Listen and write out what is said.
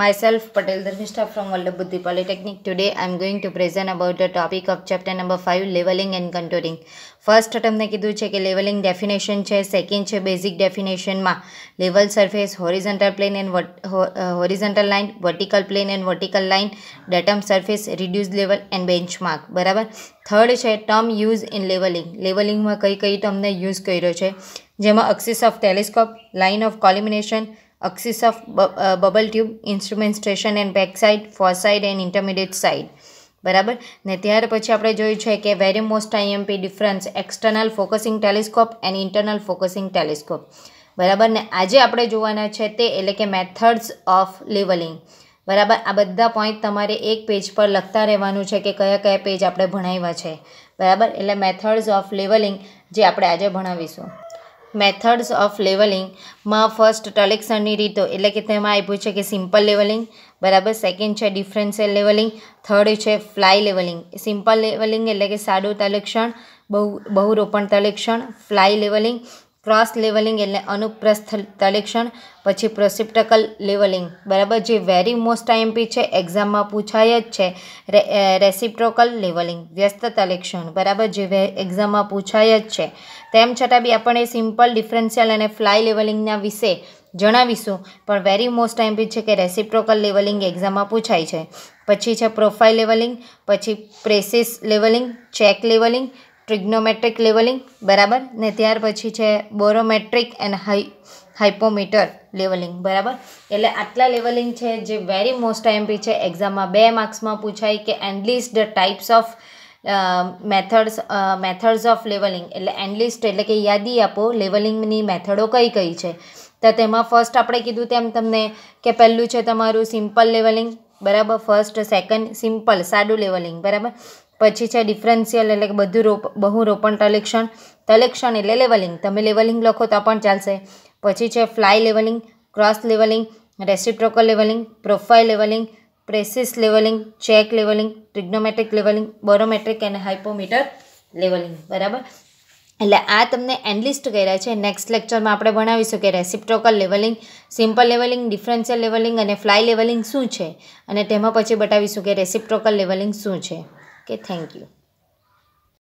Myself Patel Dharmishta from Vallabhbudhi Polytechnic. Today I am going to present about the topic of chapter number 5 leveling and contouring. First તમને કીધું છે કે levelling definition છે second છે basic ડેફિનેશનમાં level surface horizontal plane and horizontal line vertical plane and vertical line datum surface reduce level and benchmark બરાબર third છે term use in levelling લેવલિંગમાં કઈ કઈ ટર્મને યુઝ કર્યો છે જેમાં axis of telescope line of collimation axis of bu uh, bubble tube instrumentation and back side foreside and intermediate side બરાબર ને ત્યાર પછી આપણે જોયું છે કે very most IMP difference external focusing telescope and internal focusing telescope બરાબર ને આજે આપણે જોવાના છે તે એટલે કે મેથડ્સ ઓફ લેવલિંગ બરાબર આ બધા પોઈન્ટ તમારે એક પેજ પર લખતા રહેવાનું છે કે કયા કયા પેજ આપણે ભણાવ્યા છે બરાબર એટલે મેથડ્સ ઓફ લેવલિંગ જે આપણે આજે ભણાવીશું મેથડ્સ ઓફ લેવલિંગમાં ફર્સ્ટ ટલેક્શનની રીતો એટલે કે તેમાં આપ્યું છે કે સિમ્પલ લેવલિંગ બરાબર સેકન્ડ છે ડિફરન્શિયલ લેવલિંગ થર્ડ છે ફ્લાય લેવલિંગ સિમ્પલ લેવલિંગ એટલે કે સાડું તલેક્ષણ બહુ બહુરોપણ તલેક્ષણ ફ્લાય લેવલિંગ ક્રોસ લેવલિંગ એટલે અનુપ્રસ્થ તલેક્ષણ પછી પ્રોસિપ્ટકલ લેવલિંગ બરાબર જે વેરી મોસ્ટ આઈએમપી છે એક્ઝામમાં પૂછાય જ છે રેસિપ્રોકલ લેવલિંગ વ્યસ્ત તલેક્ષણ બરાબર જે એક્ઝામમાં પૂછાય જ છે તેમ છતાં બી આપણે સિમ્પલ ડિફરન્શિયલ અને ફ્લાય લેવલિંગના વિશે જણાવીશું પણ વેરી મોસ્ટ આઈએમપી છે કે રેસિપ્રોકલ લેવલિંગ એક્ઝામમાં પૂછાય છે પછી છે પ્રોફાઇલ લેવલિંગ પછી precise levelling check levelling trigonometric levelling બરાબર ને ત્યાર પછી છે બોરોમેટ્રિક એન્ડ હાઈ હાઇપોમીટર લેવલિંગ બરાબર એટલે આટલા લેવલિંગ છે જે વેરી મોસ્ટ આઈએમપી છે એક્ઝામમાં બે માર્ક્સમાં પૂછાય કે enlist types of methods methods of levelling એટલે એન્ડલિસ્ટ એટલે કે યાદી આપો લેવલિંગની મેથડો કઈ કઈ છે તો તેમાં ફર્સ્ટ આપણે કીધું તેમ તમને કે પહેલું છે તમારું સિમ્પલ લેવલિંગ બરાબર ફર્સ્ટ સેકન્ડ સિમ્પલ સાડું લેવલિંગ બરાબર પછી છે ડિફરન્સિયલ એટલે કે બધું રોપ બહુરોપણ ટલેક્શન ટલેક્શન એટલે લેવલિંગ તમે લેવલિંગ લખો તો પણ ચાલશે પછી છે fly levelling cross levelling reciprocal levelling profile levelling precise levelling check levelling trigonometric levelling barometric અને હાઇપોમીટર લેવલિંગ બરાબર એટલે આ તમને એનલિસ્ટ કર્યા છે નેક્સ્ટ લેક્ચરમાં આપણે ભણાવીશું કે reciprocal levelling simple levelling differential levelling અને ફ્લાય લેવલિંગ શું છે અને તેમાં પછી બતાવીશું કે રેસિપ્ટોકલ લેવલિંગ શું છે Okay, thank you.